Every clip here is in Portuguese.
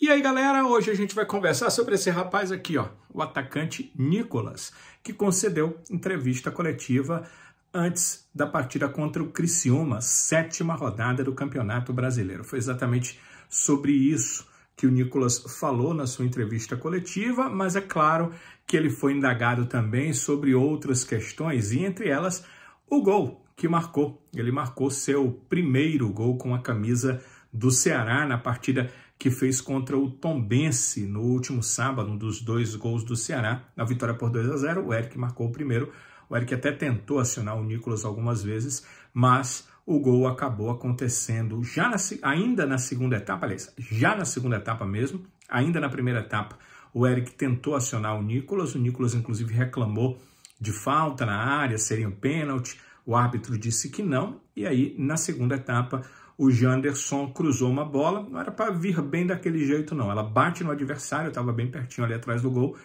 E aí, galera, hoje a gente vai conversar sobre esse rapaz aqui, ó, o atacante Nicolas, que concedeu entrevista coletiva antes da partida contra o Criciúma, sétima rodada do Campeonato Brasileiro. Foi exatamente sobre isso que o Nicolas falou na sua entrevista coletiva, mas é claro que ele foi indagado também sobre outras questões, e entre elas o gol que marcou. Ele marcou seu primeiro gol com a camisa do Ceará na partida que fez contra o Tombense no último sábado, um dos dois gols do Ceará, na vitória por 2 a 0. O Eric marcou o primeiro. O Eric até tentou acionar o Nicolas algumas vezes, mas o gol acabou acontecendo já na, ainda na segunda etapa, aliás, já na segunda etapa mesmo, ainda na primeira etapa. O Eric tentou acionar o Nicolas, o Nicolas inclusive reclamou de falta na área, seria um pênalti. O árbitro disse que não, e aí na segunda etapa o Janderson cruzou uma bola, não era para vir bem daquele jeito não, ela bate no adversário, estava bem pertinho ali atrás do gol,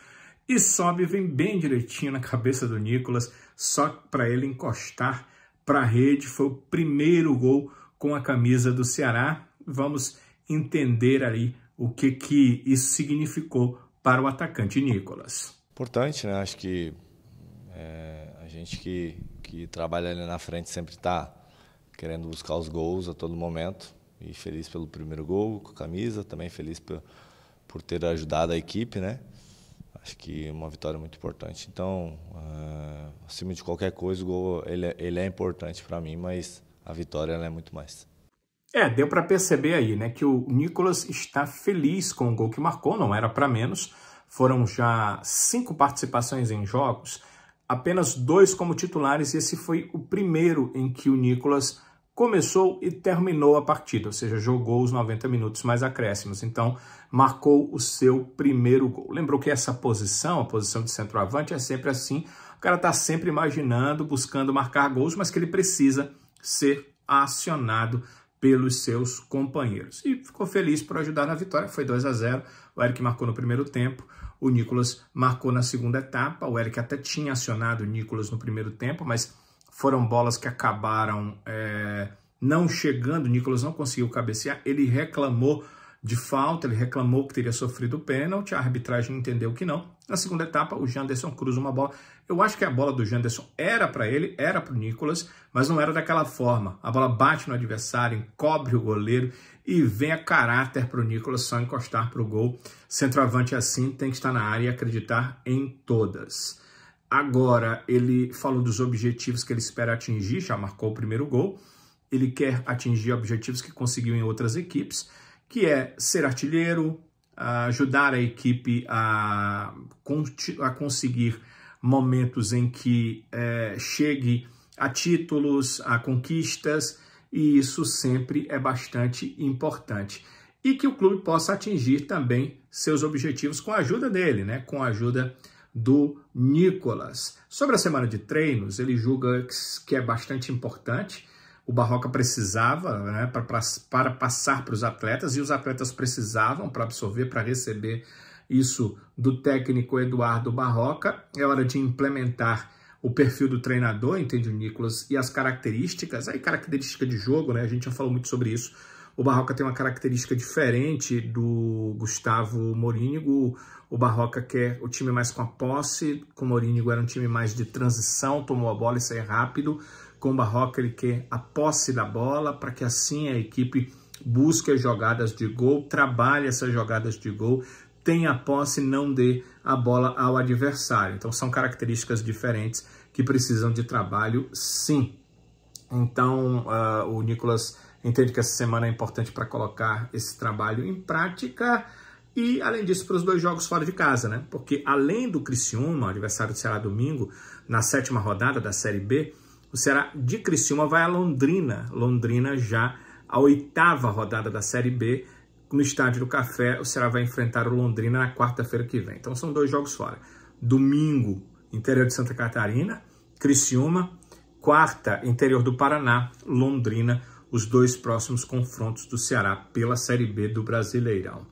e sobe, vem bem direitinho na cabeça do Nicolas, só para ele encostar para a rede, foi o primeiro gol com a camisa do Ceará, vamos entender aí o que, que isso significou para o atacante Nicolas. Importante, né? Acho que é, a gente que, que trabalha ali na frente sempre está querendo buscar os gols a todo momento. E feliz pelo primeiro gol com a camisa, também feliz por, por ter ajudado a equipe, né? Acho que uma vitória muito importante. Então, uh, acima de qualquer coisa, o gol ele, é, ele é importante para mim, mas a vitória ela é muito mais. É, deu para perceber aí, né, que o Nicolas está feliz com o gol que marcou, não era para menos. Foram já cinco participações em jogos, apenas dois como titulares, e esse foi o primeiro em que o Nicolas começou e terminou a partida, ou seja, jogou os 90 minutos mais acréscimos. Então, marcou o seu primeiro gol. Lembrou que essa posição, a posição de centroavante, é sempre assim. O cara está sempre imaginando, buscando marcar gols, mas que ele precisa ser acionado pelos seus companheiros. E ficou feliz por ajudar na vitória, foi 2 a 0. O Eric marcou no primeiro tempo, o Nicolas marcou na segunda etapa. O Eric até tinha acionado o Nicolas no primeiro tempo, mas foram bolas que acabaram é, não chegando, o Nicolas não conseguiu cabecear, ele reclamou de falta, ele reclamou que teria sofrido o pênalti, a arbitragem entendeu que não. Na segunda etapa, o Janderson cruza uma bola. Eu acho que a bola do Janderson era para ele, era para o Nicolas, mas não era daquela forma. A bola bate no adversário, encobre o goleiro e vem a caráter para o Nicolas só encostar para o gol. Centroavante é assim tem que estar na área e acreditar em todas. Agora ele falou dos objetivos que ele espera atingir, já marcou o primeiro gol. Ele quer atingir objetivos que conseguiu em outras equipes, que é ser artilheiro, ajudar a equipe a, a conseguir momentos em que é, chegue a títulos, a conquistas, e isso sempre é bastante importante. E que o clube possa atingir também seus objetivos com a ajuda dele, né? com a ajuda do Nicolas. Sobre a semana de treinos, ele julga que é bastante importante. O Barroca precisava né, pra, pra, para passar para os atletas e os atletas precisavam para absorver, para receber isso do técnico Eduardo Barroca. É hora de implementar o perfil do treinador, entende o Nicolas, e as características, aí característica de jogo, né? A gente já falou muito sobre isso o Barroca tem uma característica diferente do Gustavo Morínigo. O Barroca quer o time mais com a posse, com o Morínigo era um time mais de transição, tomou a bola e saiu rápido. Com o Barroca ele quer a posse da bola para que assim a equipe busque as jogadas de gol, trabalhe essas jogadas de gol, tenha a posse e não dê a bola ao adversário. Então são características diferentes que precisam de trabalho, sim. Então uh, o Nicolas entende que essa semana é importante para colocar esse trabalho em prática. E, além disso, para os dois jogos fora de casa, né? Porque além do Criciúma, adversário do Ceará domingo, na sétima rodada da Série B, o Ceará de Criciúma vai a Londrina. Londrina já a oitava rodada da Série B. No Estádio do Café, o Ceará vai enfrentar o Londrina na quarta-feira que vem. Então, são dois jogos fora. Domingo, interior de Santa Catarina, Criciúma. Quarta, interior do Paraná, Londrina os dois próximos confrontos do Ceará pela Série B do Brasileirão.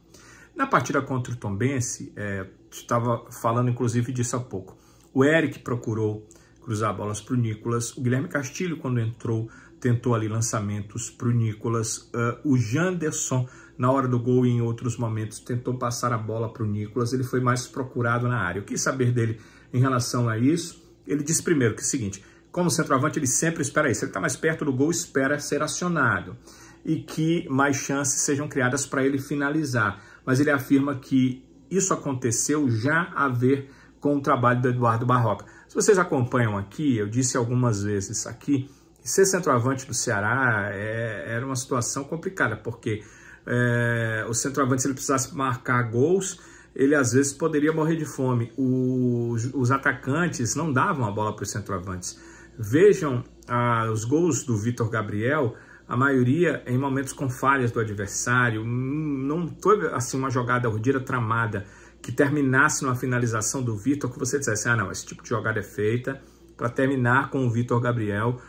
Na partida contra o Tombense, é, estava falando inclusive disso há pouco, o Eric procurou cruzar bolas para o Nicolas, o Guilherme Castilho, quando entrou, tentou ali lançamentos para o Nicolas, uh, o Janderson, na hora do gol e em outros momentos, tentou passar a bola para o Nicolas, ele foi mais procurado na área. O que saber dele em relação a isso? Ele diz primeiro que é o seguinte, como centroavante, ele sempre espera isso. Ele está mais perto do gol, espera ser acionado e que mais chances sejam criadas para ele finalizar. Mas ele afirma que isso aconteceu já a ver com o trabalho do Eduardo Barroca. Se vocês acompanham aqui, eu disse algumas vezes aqui, ser centroavante do Ceará é, era uma situação complicada, porque é, o centroavante, se ele precisasse marcar gols, ele às vezes poderia morrer de fome. O, os atacantes não davam a bola para os centroavantes. Vejam ah, os gols do Vitor Gabriel, a maioria em momentos com falhas do adversário. Não foi assim uma jogada rodira tramada que terminasse numa finalização do Vitor que você dissesse: ah, não, esse tipo de jogada é feita para terminar com o Vitor Gabriel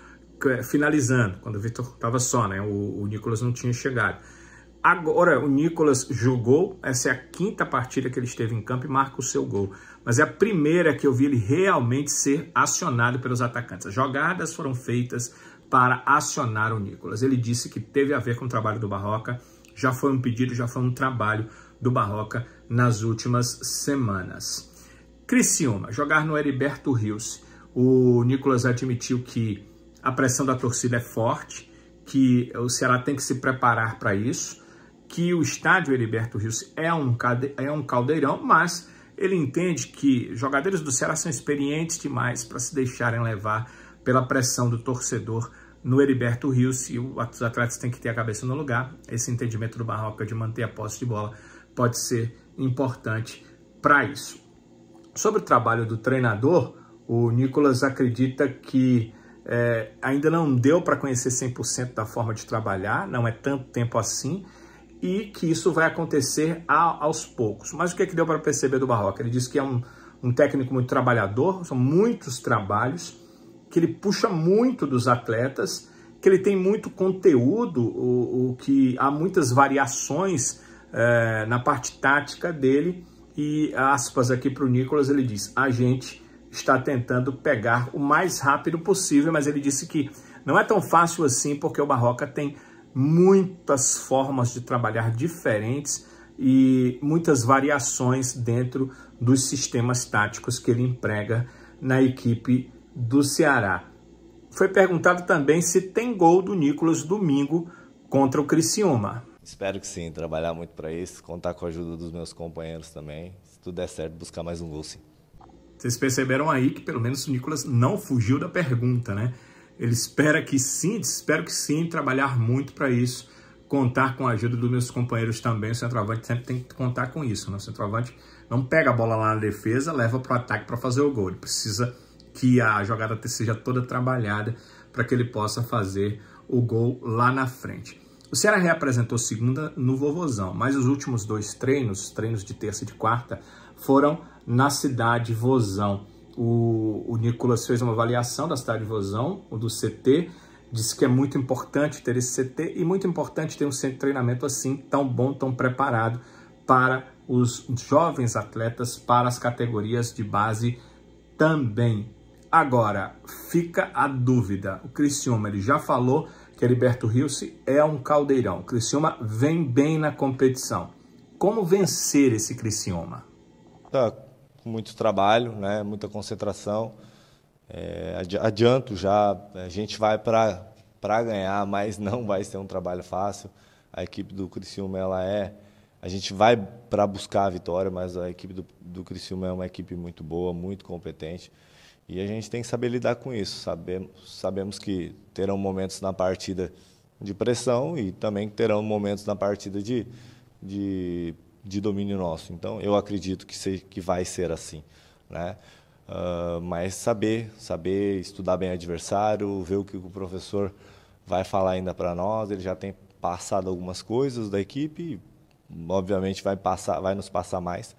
eh, finalizando, quando o Vitor estava só, né? O, o Nicolas não tinha chegado. Agora, o Nicolas jogou, essa é a quinta partida que ele esteve em campo e marca o seu gol. Mas é a primeira que eu vi ele realmente ser acionado pelos atacantes. As jogadas foram feitas para acionar o Nicolas. Ele disse que teve a ver com o trabalho do Barroca, já foi um pedido, já foi um trabalho do Barroca nas últimas semanas. Criciúma, jogar no Heriberto Rios. O Nicolas admitiu que a pressão da torcida é forte, que o Ceará tem que se preparar para isso que o estádio Heriberto Rios é um, é um caldeirão, mas ele entende que jogadores do Ceará são experientes demais para se deixarem levar pela pressão do torcedor no Heriberto Rios e os atletas têm que ter a cabeça no lugar. Esse entendimento do Barroca de manter a posse de bola pode ser importante para isso. Sobre o trabalho do treinador, o Nicolas acredita que é, ainda não deu para conhecer 100% da forma de trabalhar, não é tanto tempo assim, e que isso vai acontecer a, aos poucos. Mas o que, é que deu para perceber do Barroca? Ele disse que é um, um técnico muito trabalhador, são muitos trabalhos, que ele puxa muito dos atletas, que ele tem muito conteúdo, o, o que há muitas variações é, na parte tática dele. E aspas aqui para o Nicolas, ele diz: a gente está tentando pegar o mais rápido possível, mas ele disse que não é tão fácil assim porque o Barroca tem muitas formas de trabalhar diferentes e muitas variações dentro dos sistemas táticos que ele emprega na equipe do Ceará. Foi perguntado também se tem gol do Nicolas domingo contra o Criciúma. Espero que sim, trabalhar muito para isso, contar com a ajuda dos meus companheiros também. Se tudo der certo, buscar mais um gol sim. Vocês perceberam aí que pelo menos o Nicolas não fugiu da pergunta, né? Ele espera que sim, espero que sim, trabalhar muito para isso, contar com a ajuda dos meus companheiros também. O centroavante sempre tem que contar com isso, né? O centroavante não pega a bola lá na defesa, leva para o ataque para fazer o gol. Ele precisa que a jogada seja toda trabalhada para que ele possa fazer o gol lá na frente. O Ceará reapresentou segunda no Vovozão, mas os últimos dois treinos, treinos de terça e de quarta, foram na cidade Vozão o, o Nicolas fez uma avaliação da cidade de Vozão, o do CT, disse que é muito importante ter esse CT e muito importante ter um centro de treinamento assim, tão bom, tão preparado para os jovens atletas, para as categorias de base também. Agora, fica a dúvida, o Criciúma ele já falou que Heriberto Rios é um caldeirão, o Criciúma vem bem na competição. Como vencer esse Criciúma? Tá, muito trabalho, né? muita concentração. É, adianto já, a gente vai para ganhar, mas não vai ser um trabalho fácil. A equipe do Criciúma, ela é... A gente vai para buscar a vitória, mas a equipe do, do Criciúma é uma equipe muito boa, muito competente. E a gente tem que saber lidar com isso. Sabemos, sabemos que terão momentos na partida de pressão e também terão momentos na partida de, de de domínio nosso. Então, eu acredito que, se, que vai ser assim, né? Uh, mas saber, saber estudar bem adversário, ver o que o professor vai falar ainda para nós. Ele já tem passado algumas coisas da equipe, obviamente vai passar, vai nos passar mais.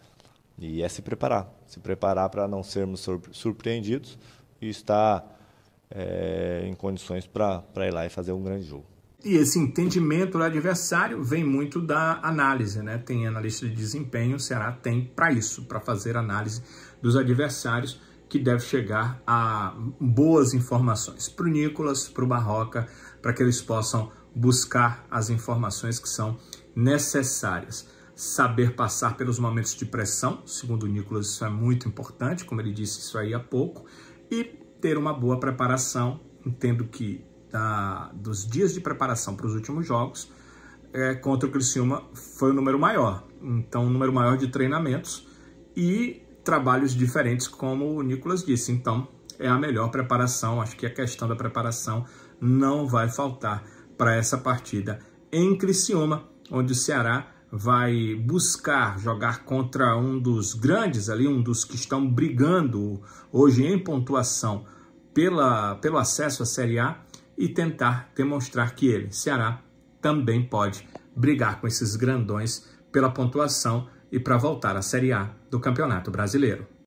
E é se preparar, se preparar para não sermos surpreendidos e estar é, em condições para ir lá e fazer um grande jogo. E esse entendimento do adversário vem muito da análise, né? Tem analista de desempenho, o Ceará tem para isso, para fazer análise dos adversários, que deve chegar a boas informações para o Nicolas, para o Barroca, para que eles possam buscar as informações que são necessárias. Saber passar pelos momentos de pressão, segundo o Nicolas, isso é muito importante, como ele disse isso aí há pouco, e ter uma boa preparação. Entendo que da, dos dias de preparação para os últimos jogos é, contra o Criciúma foi o um número maior. Então, um número maior de treinamentos e trabalhos diferentes, como o Nicolas disse. Então, é a melhor preparação. Acho que a questão da preparação não vai faltar para essa partida em Criciúma, onde o Ceará vai buscar jogar contra um dos grandes ali, um dos que estão brigando hoje em pontuação pela, pelo acesso à Série A, e tentar demonstrar que ele, Ceará, também pode brigar com esses grandões pela pontuação e para voltar à Série A do Campeonato Brasileiro.